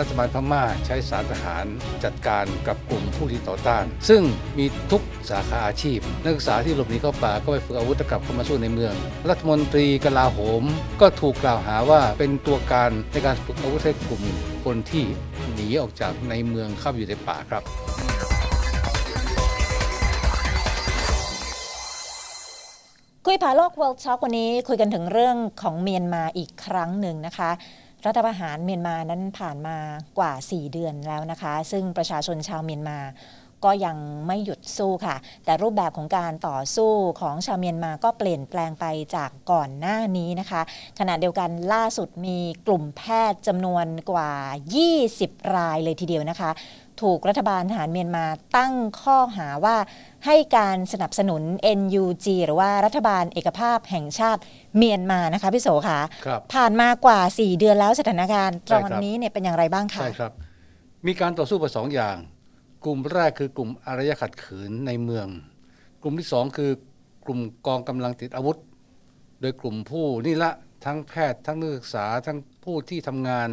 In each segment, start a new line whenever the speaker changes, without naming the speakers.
รัฐบาลพม่าใช้สารทหารจัดการกับกลุ่มผู้ที่ต่อต้าน ซึ่งมีทุกสาขาอาชีพ นักศึกษาที่หลบหนีเข้าป่าก็ไปฝึกอาวุธกลับเข้ามาสู้ในเมือง รัฐมนตรีกลาโหมก็ถูกกล่าวหาว่าเป็นตัวการในการฝึกอาวุธให้กลุ่มคนที่หนีออกจากในเมืองเข้าอยู่ในป่าครับ
คุยผ่าโลกเวิลด์ช็อกวันนี้ คุยกันถึงเรื่องของเมียนมาอีกครั้งหนึ่งนะคะรัฐประหารเมียนมานั้นผ่านมากว่า 4 เดือนแล้วนะคะ ซึ่งประชาชนชาวเมียนมาก็ยังไม่หยุดสู้ค่ะ แต่รูปแบบของการต่อสู้ของชาวเมียนมาก็เปลี่ยนแปลงไปจากก่อนหน้านี้นะคะ ขณะเดียวกันล่าสุดมีกลุ่มแพทย์จำนวนกว่า 20 รายเลยทีเดียวนะคะถูกรัฐบาลทหารเมียนมาตั้งข้อหาว่าให้การสนับสนุน NUG หรือว่ารัฐบาลเอกภาพแห่งชาติเมียนมานะคะพี่โสคับผ่านมากว่า 4 เดือนแล้วสถานการณ์ตอนนี้เนี่ยเป็นอย่างไรบ้างคะใช่
ครับ มีการต่อสู้ไปสองอย่าง กลุ่มแรกคือกลุ่มอารยขัดขืนในเมือง กลุ่มที่ 2 คือกลุ่มกองกำลังติดอาวุธ โดยกลุ่มผู้นี่ละทั้งแพทย์ทั้งนักศึกษาทั้งผู้ที่ทำงาน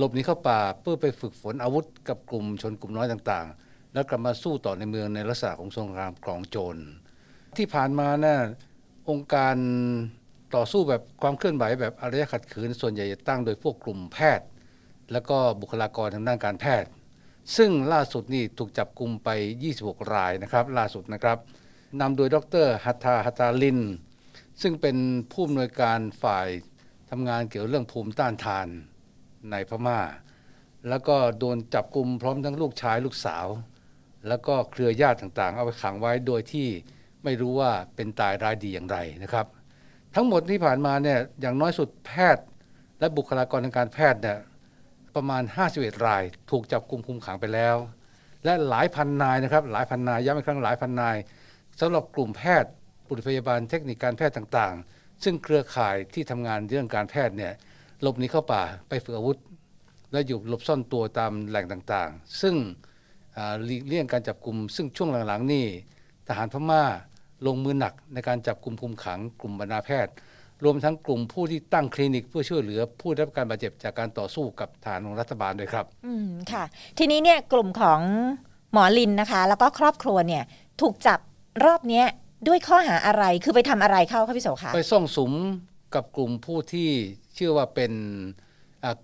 หลบหนีเข้าป่าเพื่อไปฝึกฝนอาวุธกับกลุ่มชนกลุ่มน้อยต่างๆ แล้วกลับมาสู้ต่อในเมืองในลักษณะของสงครามกลองโจรที่ผ่านมานะ่ะองค์การต่อสู้แบบความเคลื่อนไหวแบบอารยะขัดขืนส่วนใหญ่จะตั้งโดยพวกกลุ่มแพทย์ และก็บุคลากรทางด้านการแพทย์ ซึ่งล่าสุดนี่ถูกจับกลุ่มไป 26 รายนะครับ ล่าสุดนะครับนำโดยดรฮัตตาฮัตตาลิน ซึ่งเป็นผู้อำนวยการฝ่ายทำงานเกี่ยวเรื่องภูมิต้านทานในพม่า แล้วก็โดนจับกลุ่มพร้อมทั้งลูกชายลูกสาว แล้วก็เครือญาติต่างๆ เอาไปขังไว้โดยที่ไม่รู้ว่าเป็นตายรายดีอย่างไรนะครับ ทั้งหมดที่ผ่านมาเนี่ยอย่างน้อยสุดแพทย์ และบุคลากรทางการแพทย์เนี่ยประมาณ51ราย ถูกจับกลุ่มคุมขังไปแล้ว และหลายพันนายนะครับ หลายพันนายย้ำอีกครั้งหลายพันนายสำหรับกลุ่มแพทย์ปุถุพยาบาลเทคนิคการแพทย์ต่างๆ ซึ่งเครือข่ายที่ทำงานเรื่องการแพทย์เนี่ยหลบหนีเข้าป่าไปฝึกอาวุธ และอยู่หลบซ่อนตัวตามแหล่งต่างๆ ซึ่งหลีกเลี่ยงการจับกลุ่ม ซึ่งช่วงหลังๆนี่ทหารพม่าลงมือหนักในการจับกลุ่มคุมขังกลุ่มบรรดาแพทย์รวมทั้งกลุ่มผู้ที่ตั้งคลินิกเพื่อช่วยเหลือผู้ได้รับการบาดเจ็บจากการต่อสู้กับฐานของรัฐบาลด้วยครับ
อืมค่ะ ทีนี้เนี่ยกลุ่มของหมอลินนะคะ แล้วก็ครอบครัวเนี่ยถูกจับรอบเนี้ยด้วยข้อหาอะไรคือไปทำอะไรเข้าคะพี่โสคะไป
ซ่องสุมกับกลุ่มผู้ที่เชื่อว่าเป็น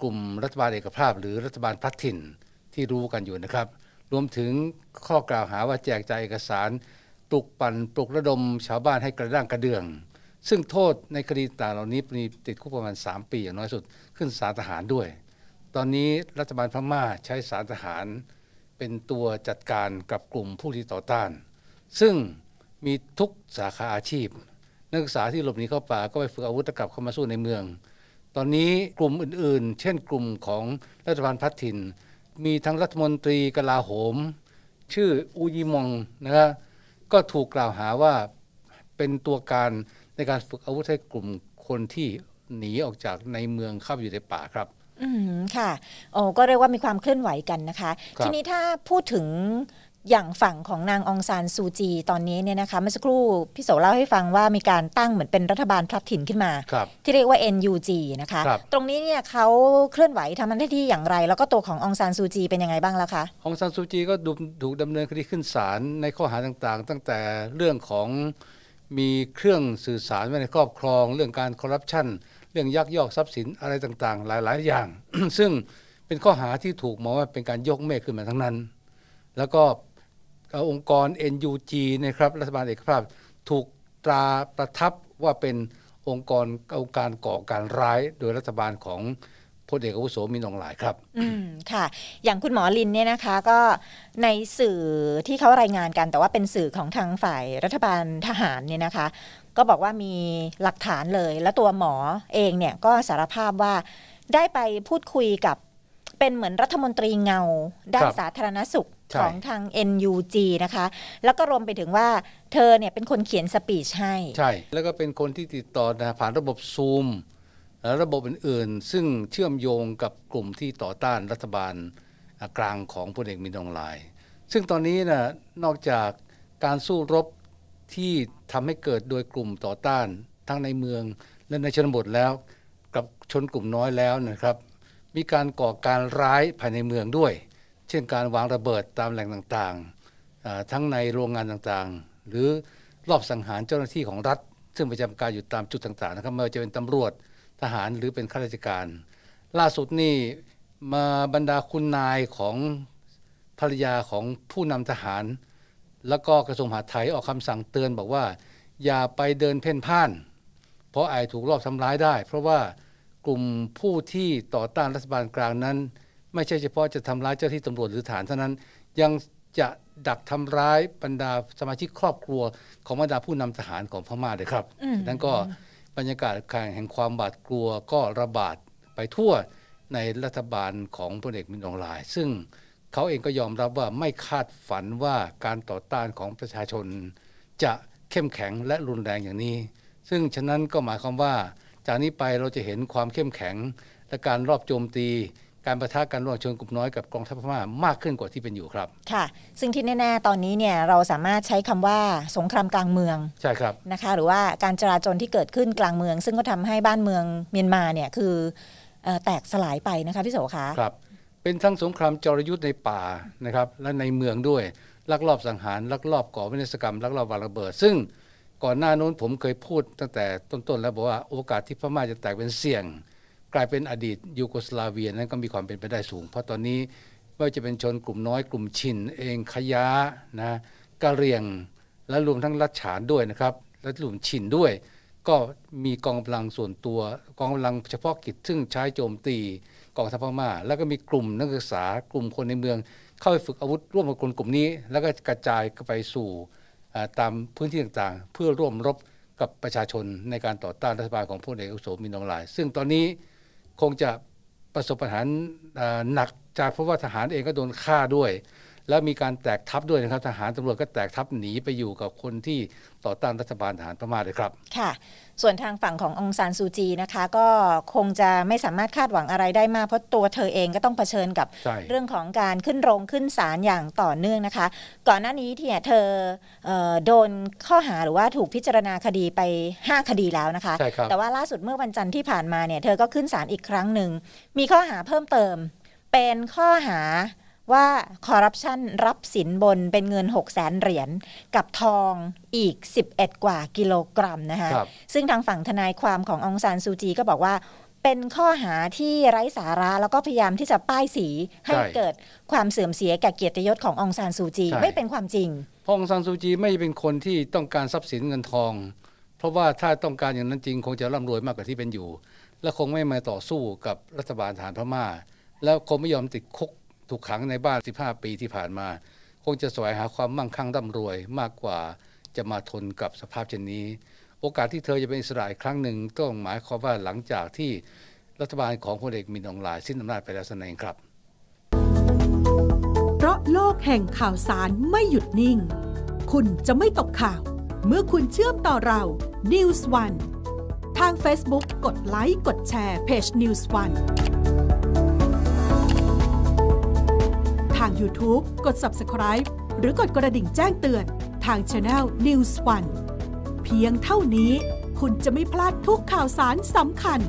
กลุ่มรัฐบาลเอกภาพ หรือรัฐบาลพัฒถิ่นที่รู้กันอยู่นะครับ รวมถึงข้อกล่าวหาว่าแจกจ่ายเอกสารปลุกปั่นปลุกระดมชาวบ้านให้กระด้างกระเดือง ซึ่งโทษในคดีต่างเหล่านี้มีติดคุกประมาณ 3 ปี อย่างน้อยสุดขึ้นศาลทหารด้วย ตอนนี้รัฐบาลพม่าใช้ศาลทหารเป็นตัวจัดการกับกลุ่มผู้ที่ต่อต้าน ซึ่งมีทุกสาขาอาชีพนักศึกษาที่หลบหนีเข้าป่าก็ไปฝึกอาวุธกลับเข้ามาสู้ในเมือง ตอนนี้กลุ่มอื่นๆ เช่นกลุ่มของรัฐบาลพัฒถิ่นมีทั้งรัฐมนตรีกลาโหม ชื่ออูยีมองนะครับก็ถูกกล่าวหาว่าเป็นตัวการในการฝึกอาวุธให้กลุ่มคนที่หนีออกจากในเมืองเข้าอยู่ในป่าครับ
อืมค่ะโอ้ก็เรียกว่ามีความเคลื่อนไหวกันนะคะ ทีนี้ถ้าพูดถึงอย่างฝั่งของนางองซานซูจีตอนนี้เนี่ยนะคะเมื่อสักครู่พี่โสเล่าให้ฟังว่ามีการตั้งเหมือนเป็นรัฐบาลพลัดถิ่นขึ้นมาที่เรียกว่า NUG นะคะตรงนี้เนี่ยเขาเคลื่อนไหวทำหน้าที่อย่างไรแล้วก็ตัวขององซานซูจีเป็นยังไงบ้างแล้วคะ
องซานซูจีก็ถูกดำเนินคดีขึ้นศาลในข้อหาต่างๆตั้งแต่เรื่องของมีเครื่องสื่อสารไว้ในครอบครองเรื่องการคอร์รัปชันเรื่องยักยอกทรัพย์สินอะไรต่าง ๆ หลายๆอย่าง ซึ่งเป็นข้อหาที่ถูกมองว่าเป็นการยกเมฆขึ้นมาทั้งนั้น แล้วก็องค์กร NUG นะครับรัฐบาลเอกภาพถูกตราประทับว่าเป็นองค์กรองการก่อการร้าย โดยรัฐบาลของพลเอกอุโสมีนองหลายครับอ
ืมค่ะอย่างคุณหมอลินเนี่ยนะคะก็ในสื่อที่เขารายงานกัน แต่ว่าเป็นสื่อของทางฝ่ายรัฐบาลทหารเนี่ยนะคะ ก็บอกว่ามีหลักฐานเลย และตัวหมอเองเนี่ยก็สารภาพว่าได้ไปพูดคุยกับเป็นเหมือนรัฐมนตรีเงา ด้านสาธารณสุขของทาง NUG นะคะ แล้วก็รวมไปถึงว่าเธอเนี่ยเป็นคนเขียนสปีชให้
ใช่ แล้วก็เป็นคนที่ติดต่อผ่านระบบซูม และระบบอื่น ๆ ซึ่งเชื่อมโยงกับกลุ่มที่ต่อต้านรัฐบาลกลางของพลเอกมินดองลายซึ่งตอนนี้นะนอกจากการสู้รบที่ทำให้เกิดโดยกลุ่มต่อต้านทั้งในเมืองและในชนบทแล้ว กับชนกลุ่มน้อยแล้วนะครับมีการก่อการร้ายภายในเมืองด้วย เช่นการวางระเบิดตามแหล่งต่างๆ ทั้งในโรงงานต่างๆ หรือรอบสังหารเจ้าหน้าที่ของรัฐ ซึ่งประจำการอยู่ตามจุดต่างๆนะครับ ไม่ว่าจะเป็นตำรวจทหารหรือเป็นข้าราชการ ล่าสุดนี่มาบรรดาคุณนายของภรรยาของผู้นำทหาร แล้วก็กระทรวงมหาดไทยออกคำสั่งเตือนบอกว่า อย่าไปเดินเพ่นพ่าน เพราะอาจถูกลอบทำร้ายได้ เพราะว่ากลุ่มผู้ที่ต่อต้านรัฐบาลกลางนั้น ไม่ใช่เฉพาะจะทำร้ายเจ้าที่ตำรวจหรือฐานเท่านั้น ยังจะดักทำร้ายบรรดาสมาชิกครอบครัว ของบรรดาผู้นำทหารของพม่าเลยครับนั้นก็บรรยากาศแห่งความบาดกลัวก็ระบาดไปทั่วในรัฐบาลของพลเอกมินอองลายซึ่งเขาเองก็ยอมรับว่าไม่คาดฝันว่าการต่อต้านของประชาชน จะเข้มแข็งและรุนแรงอย่างนี้ ซึ่งฉะนั้นก็หมายความว่าจากนี้ไปเราจะเห็นความเข้มแข็งและการรอบโจมตีการประทะกันระหว่างชนกลุ่มน้อยกับกองทัพพม่ามากขึ้นกว่าที่เป็นอยู่ครับ
ค่ะซึ่งที่แน่ๆตอนนี้เนี่ยเราสามารถใช้คำว่าสงครามกลางเมืองใช่ครับนะคะหรือว่าการจราจรที่เกิดขึ้นกลางเมือง ซึ่งก็ทำให้บ้านเมืองเมียนมาเนี่ยคือแตกสลายไปนะคะพี่โสขา
ครับเป็นทั้งสงครามจรยุทธ์ในป่านะครับและในเมืองด้วยลักลอบสังหารลักลอบก่อวินาศกรรมลักลอบวางระเบิด ซึ่งก่อนหน้านู้นผมเคยพูดตั้งแต่ต้นๆ แล้ว บอกว่าโอกาสที่พม่าจะแตกเป็นเสี่ยง กลายเป็นอดีต ยูโกสลาเวียนั้นก็มีความเป็นไปได้สูง เพราะตอนนี้ไม่ว่าจะเป็นชนกลุ่มน้อยกลุ่มชินเองขยะนะกะเรียง และรวมทั้งรัฐฉานด้วยนะครับ และกลุ่มชินด้วย ก็มีกองกำลังส่วนตัว กองกำลังเฉพาะกิจซึ่งใช้โจมตีกองทัพพม่าแล้วก็มีกลุ่มนักศึกษากลุ่มคนในเมืองเข้าไปฝึกอาวุธร่วมกับคนกลุ่มนี้ แล้วก็กระจายไปสู่ตามพื้นที่ต่างๆ เพื่อร่วมรบกับประชาชนในการต่อต้านรัฐบาลของพลเอกอุโสมินองหลาย ซึ่งตอนนี้คงจะประสบปัญหาหนักจากเพราะว่าทหารเองก็โดนฆ่าด้วยแล้วมีการแตกทัพด้วยนะครับทหารตำรวจก็แตกทัพหนีไปอยู่กับคนที่ต่อต้านรัฐบาลทหารประมาาเลยครับ
ค่ะ ส่วนทางฝั่งขององซานซูจีนะคะ ก็คงจะไม่สามารถคาดหวังอะไรได้มาก เพราะตัวเธอเองก็ต้องเผชิญกับเรื่องของการขึ้นโรงขึ้นศาลอย่างต่อเนื่องนะคะ ก่อนหน้านี้เนี่ยเธอเออโดนข้อหาหรือว่าถูกพิจารณาคดีไป5คดีแล้วนะคะคแต่ว่าล่าสุดเมื่อวันจันทร์ที่ผ่านมาเนี่ยเธอก็ขึ้นศาลอีกครั้งหนึ่งมีข้อหาเพิ่มเติมเป็นข้อหาว่าคอร์รัปชันรับสินบนเป็นเงิน6 0แสนเหรียญกับทองอีก 11 กว่ากิโลกรัมนะคะซึ่งทางฝั่งทนายความขององซานซูจีก็บอกว่าเป็นข้อหาที่ไร้สาระแล้วก็พยายามที่จะป้ายสีให้เกิดความเสื่อมเสียแก่เกียรติยศขององซานซูจี ไม่เป็นความจริง
องซานซูจีไม่เป็นคนที่ต้องการทรัพย์สินเงินทองเพราะว่าถ้าต้องการอย่างนั้นจริง คงจะร่ำรวยมากกว่าที่เป็นอยู่ และคงไม่มาต่อสู้กับรัฐบาลฐานพม่า แล้วคงไม่ยอมติดคุกถูกขังในบ้าน 15 ปีที่ผ่านมา คงจะสวยหาความมั่งคั่งร่ำรวยมากกว่าจะมาทนกับสภาพเช่นนี้ โอกาสที่เธอจะเป็นอิสระอีกครั้งหนึ่งก็หมายความว่าหลังจากที่รัฐบาลของพลเอกมินอองหลายสิ้นอำนาจไปแล้วสนเองครับ
เพราะโลกแห่งข่าวสารไม่หยุดนิ่ง คุณจะไม่ตกข่าว เมื่อคุณเชื่อมต่อเรา News One ทาง Facebook กดไลค์กดแชร์เพจ News One YouTube กด Subscribe หรือกดกระดิ่งแจ้งเตือน ทาง Channel News 1เพียงเท่านี้คุณจะไม่พลาดทุกข่าวสารสำคัญ